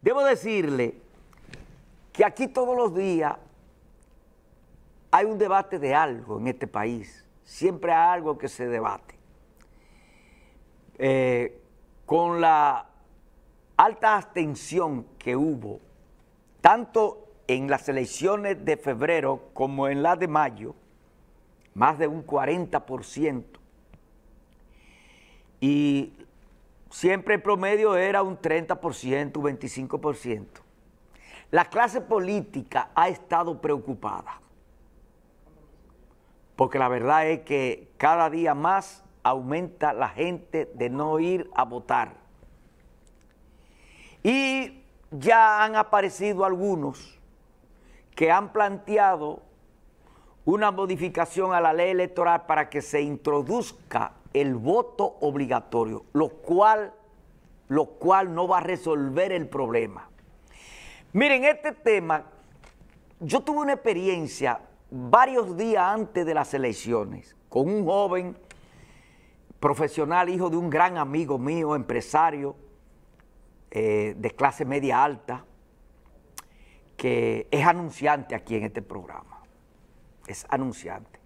Debo decirle que aquí todos los días hay un debate de algo en este país. Siempre hay algo que se debate. Eh, con la alta abstención que hubo, tanto en las elecciones de febrero como en las de mayo, más de un 40%, y siempre el promedio era un 30%, 25%. La clase política ha estado preocupada, porque la verdad es que cada día más aumenta la gente de no ir a votar. Y ya han aparecido algunos que han planteado una modificación a la ley electoral para que se introduzca el voto obligatorio, lo cual, lo cual no va a resolver el problema. Miren, este tema, yo tuve una experiencia varios días antes de las elecciones con un joven profesional, hijo de un gran amigo mío, empresario eh, de clase media alta, que es anunciante aquí en este programa. Es anunciante.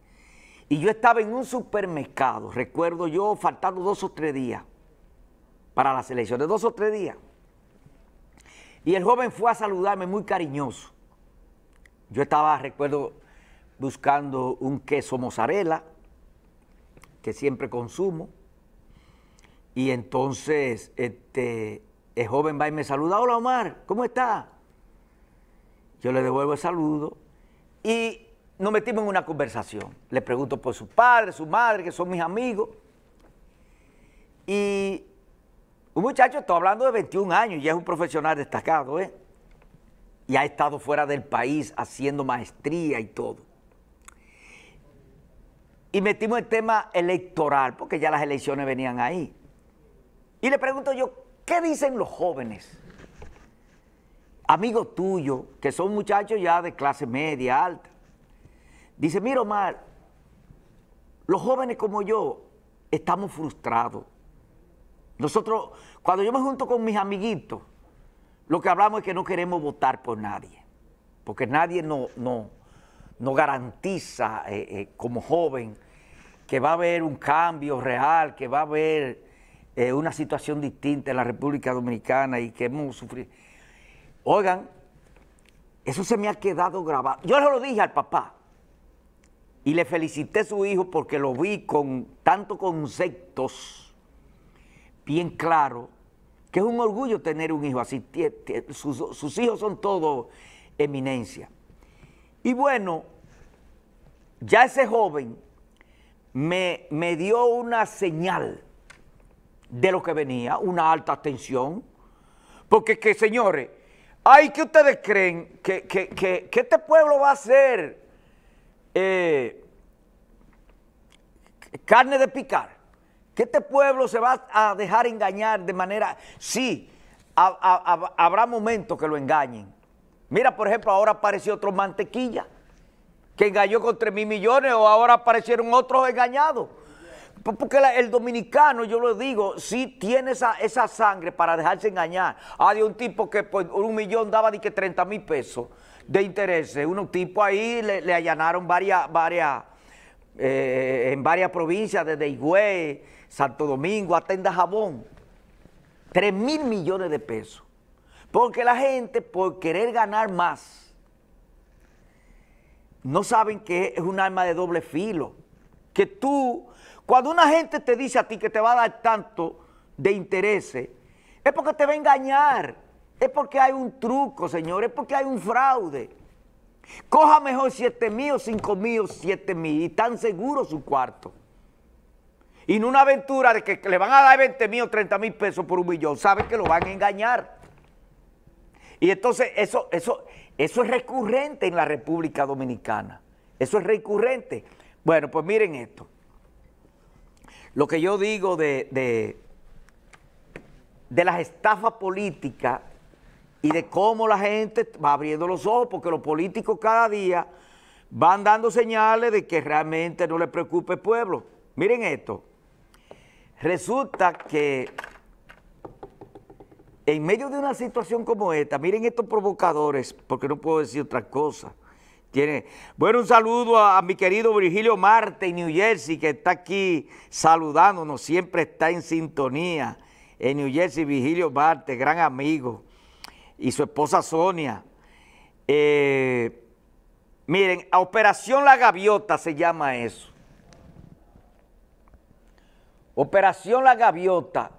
Y yo estaba en un supermercado, recuerdo yo, faltando dos o tres días para las elecciones, dos o tres días. Y el joven fue a saludarme muy cariñoso. Yo estaba, recuerdo, buscando un queso mozzarella, que siempre consumo. Y entonces este, el joven va y me saluda, hola Omar, ¿cómo está? Yo le devuelvo el saludo y nos metimos en una conversación. Le pregunto por su padre, su madre, que son mis amigos. Y un muchacho, estoy hablando de 21 años, ya es un profesional destacado, ¿eh? Y ha estado fuera del país haciendo maestría y todo. Y metimos el tema electoral, porque ya las elecciones venían ahí. Y le pregunto yo, ¿qué dicen los jóvenes? Amigos tuyos, que son muchachos ya de clase media, alta. Dice, mira Omar, los jóvenes como yo estamos frustrados. Nosotros, cuando yo me junto con mis amiguitos, lo que hablamos es que no queremos votar por nadie, porque nadie nos no, garantiza eh, eh, como joven que va a haber un cambio real, que va a haber eh, una situación distinta en la República Dominicana y que hemos sufrido. Oigan, eso se me ha quedado grabado. Yo se lo dije al papá, y le felicité a su hijo porque lo vi con tantos conceptos bien claros, que es un orgullo tener un hijo así. Sus, hijos son todos eminencia. Y bueno, ya ese joven me, dio una señal de lo que venía, una alta atención, porque que señores, hay que ustedes creen que, este pueblo va a ser eh, carne de picar, que este pueblo se va a dejar engañar de manera, sí, habrá momentos que lo engañen. Mira, por ejemplo, ahora apareció otro mantequilla que engañó con 3 mil millones o ahora aparecieron otros engañados. Porque el dominicano, yo lo digo, sí tiene esa, esa sangre para dejarse engañar. Ah, de un tipo que por pues, un millón daba de que 30 mil pesos de intereses. Un tipo ahí le, allanaron varias, varias, eh, en varias provincias, desde Higüey, Santo Domingo, Atenda Jabón. 3 mil millones de pesos. Porque la gente, por querer ganar más, no saben que es un arma de doble filo. Que tú cuando una gente te dice a ti que te va a dar tanto de intereses, es porque te va a engañar, es porque hay un truco, señor, es porque hay un fraude. Coja mejor siete mil o 5 mil o mil y tan seguro su cuarto. Y en una aventura de que le van a dar 20 mil o 30 mil pesos por un millón, ¿sabe que lo van a engañar. Y entonces eso, eso, eso es recurrente en la República Dominicana. Eso es recurrente. Bueno, pues miren esto. Lo que yo digo de, de, las estafas políticas y de cómo la gente va abriendo los ojos, porque los políticos cada día van dando señales de que realmente no les preocupa el pueblo. Miren esto. Resulta que en medio de una situación como esta, miren estos provocadores, porque no puedo decir otra cosa, tiene. Bueno, un saludo a, mi querido Virgilio Marte New Jersey, que está aquí saludándonos, siempre está en sintonía. En New Jersey, Virgilio Marte, gran amigo, y su esposa Sonia. Eh, miren, Operación La Gaviota se llama eso. Operación La Gaviota,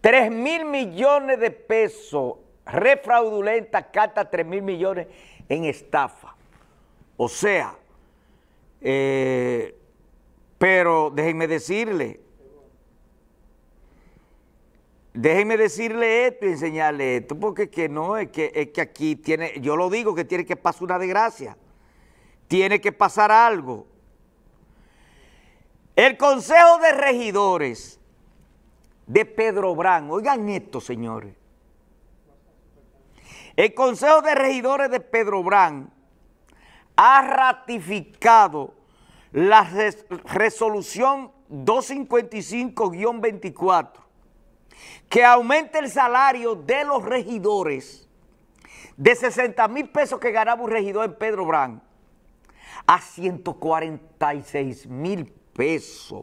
3 mil millones de pesos, refraudulenta, carta 3 mil millones en estafa. O sea, eh, pero déjenme decirle, déjenme decirle esto y enseñarle esto, porque que no, es que, que aquí tiene, yo lo digo que tiene que pasar una desgracia, tiene que pasar algo. El Consejo de Regidores de Pedro Brán, oigan esto señores, el Consejo de Regidores de Pedro Brán ha ratificado la resolución 255-24 que aumenta el salario de los regidores de 60 mil pesos que ganaba un regidor en Pedro Brán a 146 mil pesos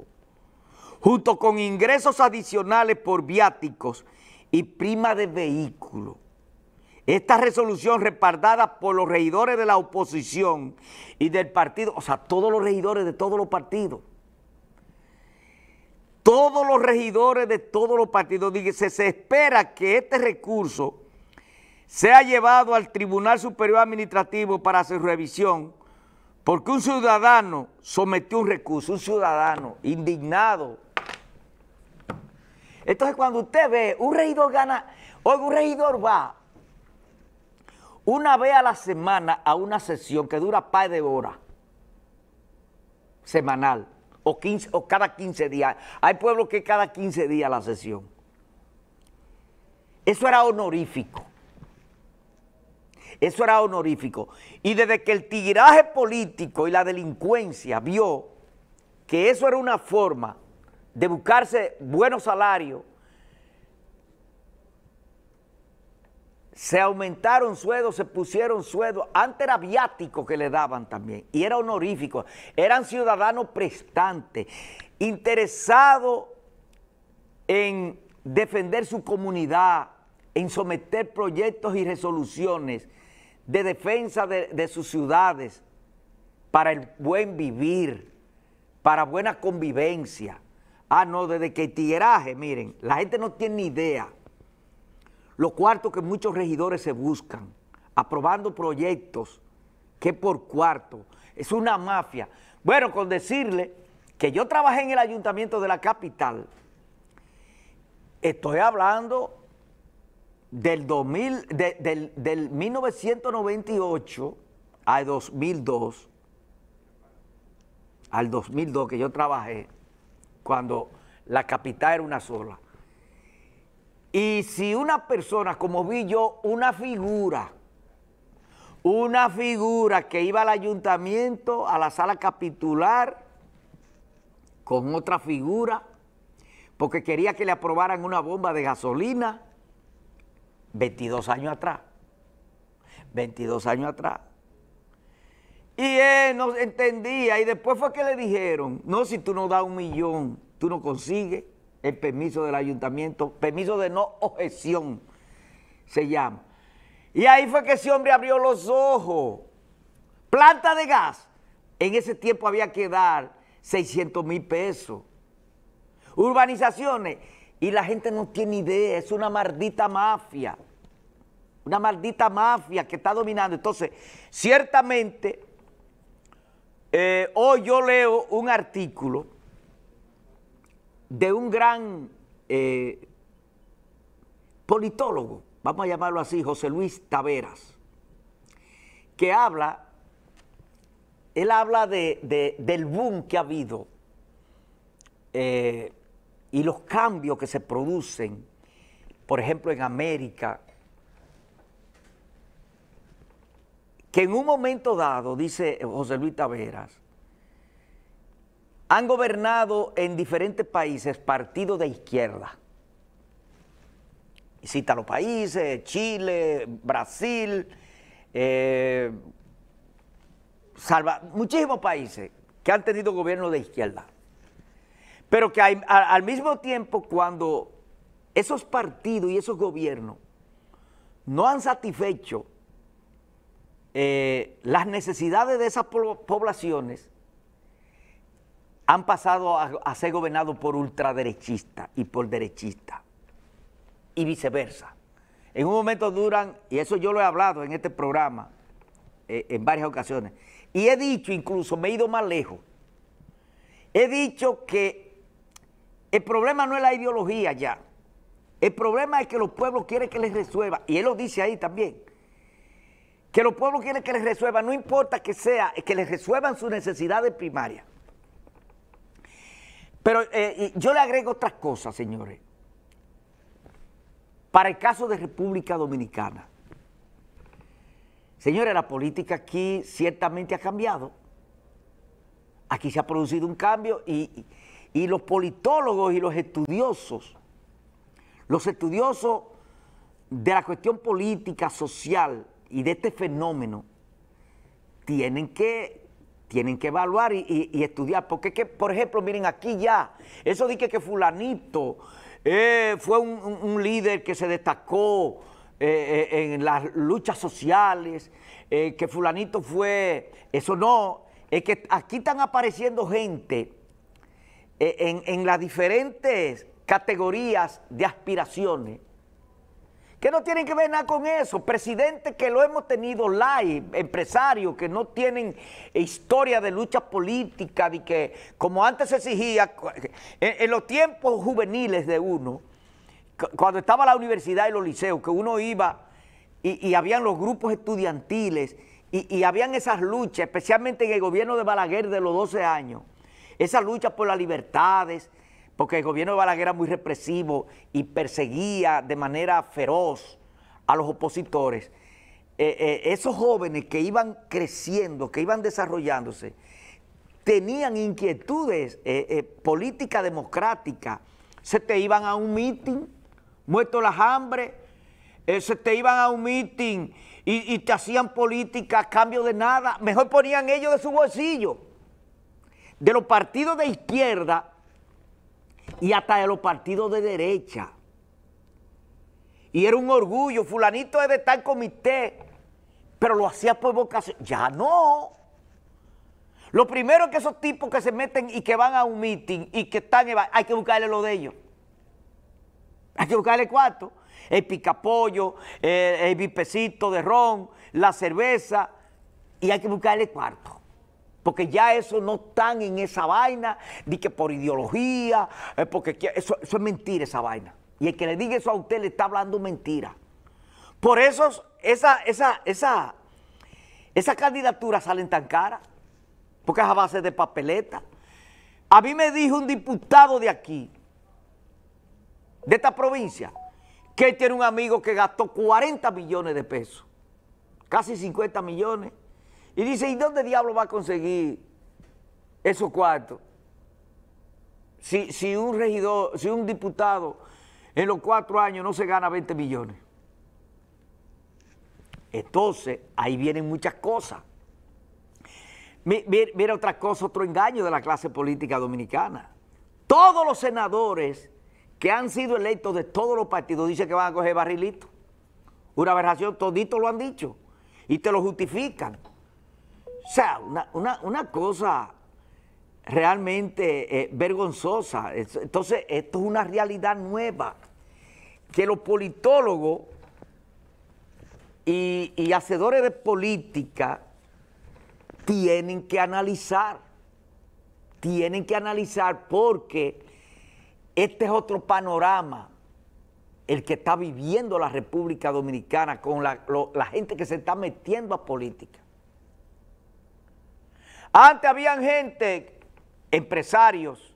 junto con ingresos adicionales por viáticos y prima de vehículo. Esta resolución respaldada por los regidores de la oposición y del partido, o sea, todos los regidores de todos los partidos, todos los regidores de todos los partidos, se espera que este recurso sea llevado al Tribunal Superior Administrativo para su revisión, porque un ciudadano sometió un recurso, un ciudadano indignado. Entonces, cuando usted ve, un regidor gana, o un regidor va una vez a la semana a una sesión que dura par de horas, semanal, o, 15, o cada 15 días. Hay pueblos que cada 15 días la sesión. Eso era honorífico. Eso era honorífico. Y desde que el tiraje político y la delincuencia vio que eso era una forma de buscarse buenos salarios se aumentaron sueldos, se pusieron sueldos. Antes era viático que le daban también y era honorífico. Eran ciudadanos prestantes, interesados en defender su comunidad, en someter proyectos y resoluciones de defensa de, sus ciudades para el buen vivir, para buena convivencia. Ah, no, desde que tiraje, miren, la gente no tiene ni idea lo cuarto que muchos regidores se buscan, aprobando proyectos que por cuarto, es una mafia. Bueno, con decirle que yo trabajé en el ayuntamiento de la capital, estoy hablando del, 2000, del 1998 al 2002, al 2002 que yo trabajé, cuando la capital era una sola. Y si una persona, como vi yo, una figura, una figura que iba al ayuntamiento, a la sala capitular, con otra figura, porque quería que le aprobaran una bomba de gasolina, 22 años atrás, 22 años atrás. Y él no entendía, y después fue que le dijeron, no, si tú no das un millón, tú no consigues el permiso del ayuntamiento, permiso de no objeción se llama. Y ahí fue que ese hombre abrió los ojos. Planta de gas. En ese tiempo había que dar 600 mil pesos. Urbanizaciones. Y la gente no tiene idea, es una maldita mafia. Una maldita mafia que está dominando. Entonces, ciertamente, eh, hoy yo leo un artículo de un gran eh, politólogo, vamos a llamarlo así, José Luis Taveras, que habla, él habla de, del boom que ha habido eh, y los cambios que se producen, por ejemplo, en América, que en un momento dado, dice José Luis Taveras, han gobernado en diferentes países partidos de izquierda. Y cita los países, Chile, Brasil, eh, muchísimos países que han tenido gobierno de izquierda. Pero que al mismo tiempo cuando esos partidos y esos gobiernos no han satisfecho eh, las necesidades de esas poblaciones, han pasado a, ser gobernados por ultraderechistas y por derechistas, y viceversa. En un momento duran, y eso yo lo he hablado en este programa eh, en varias ocasiones, y he dicho, incluso me he ido más lejos, he dicho que el problema no es la ideología ya, el problema es que los pueblos quieren que les resuelva, y él lo dice ahí también, que los pueblos quieren que les resuelva, no importa que sea, que les resuelvan sus necesidades primarias. Pero eh, yo le agrego otras cosas, señores. Para el caso de República Dominicana, señores, la política aquí ciertamente ha cambiado. Aquí se ha producido un cambio y los politólogos y los estudiosos, los estudiosos de la cuestión política, social y de este fenómeno, tienen que tienen que evaluar y, estudiar. Porque, es que, por ejemplo, miren aquí ya, eso dije que, fulanito eh, fue un, líder que se destacó eh, eh, en las luchas sociales, que fulanito fue, eso no, es que aquí están apareciendo gente en las diferentes categorías de aspiraciones que no tienen que ver nada con eso. presidente que lo hemos tenido live, empresarios que no tienen historia de lucha política, de que como antes se exigía, en, los tiempos juveniles de uno, cuando estaba la universidad y los liceos, que uno iba y, y habían los grupos estudiantiles y, y habían esas luchas, especialmente en el gobierno de Balaguer de los 12 años, esas luchas por las libertades, porque el gobierno de Balaguer era muy represivo y perseguía de manera feroz a los opositores. Eh, eh, esos jóvenes que iban creciendo, que iban desarrollándose, tenían inquietudes eh, política democrática. Se te iban a un mitin, muerto las hambre, se te iban a un mitin y te hacían política a cambio de nada. Mejor ponían ellos de su bolsillo. De los partidos de izquierda, y hasta de los partidos de derecha. Y era un orgullo, fulanito debe de tal comité, pero lo hacía por vocación. Ya no. Lo primero es que esos tipos que se meten y que van a un meeting y que están, hay que buscarle lo de ellos. Hay que buscarle cuarto. El picapollo, el, el de ron, la cerveza, y hay que buscarle cuarto. Porque ya eso no está en esa vaina, ni que por ideología, eh, porque eso, es mentira esa vaina. Y el que le diga eso a usted le está hablando mentira. Por eso esa, esa, esa, esas candidaturas salen tan cara porque es a base de papeleta. A mí me dijo un diputado de aquí, de esta provincia, que él tiene un amigo que gastó 40 millones de pesos, casi 50 millones y dice, ¿y dónde diablo va a conseguir esos cuartos? Si, si un regidor, si un diputado en los cuatro años no se gana 20 millones. Entonces, ahí vienen muchas cosas. Mira, otra cosa, otro engaño de la clase política dominicana. Todos los senadores que han sido electos de todos los partidos dicen que van a coger barrilito. Una aberración, todito lo han dicho. Y te lo justifican. O sea, una, cosa realmente eh, vergonzosa. Entonces, esto es una realidad nueva que los politólogos y, hacedores de política tienen que analizar, tienen que analizar porque este es otro panorama el que está viviendo la República Dominicana con la, la gente que se está metiendo a política. Antes habían gente, empresarios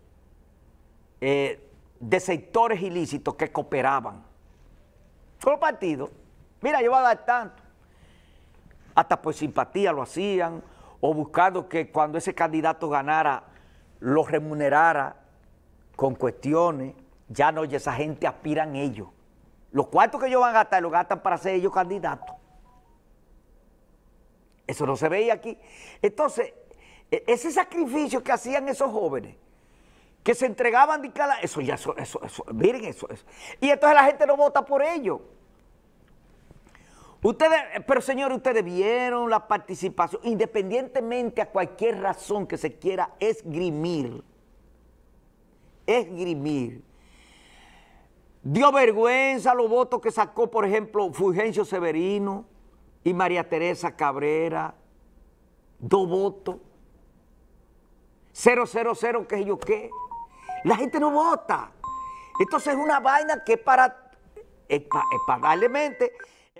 eh, de sectores ilícitos que cooperaban con los partidos. Mira, yo voy a dar tanto. Hasta por simpatía lo hacían, o buscando que cuando ese candidato ganara, lo remunerara con cuestiones. Ya no, esa gente aspiran ellos. Los cuartos que ellos van a gastar, los gastan para ser ellos candidatos. Eso no se veía aquí. Entonces, e, ese sacrificio que hacían esos jóvenes, que se entregaban de cada... Eso ya, eso, eso, miren eso, Y entonces la gente no vota por ellos Ustedes, pero señores, ustedes vieron la participación, independientemente a cualquier razón que se quiera esgrimir, esgrimir. Dio vergüenza los votos que sacó, por ejemplo, Fulgencio Severino y María Teresa Cabrera, dos votos. 000, qué yo qué. La gente no vota. Entonces es una vaina que para, es para, es para darle mente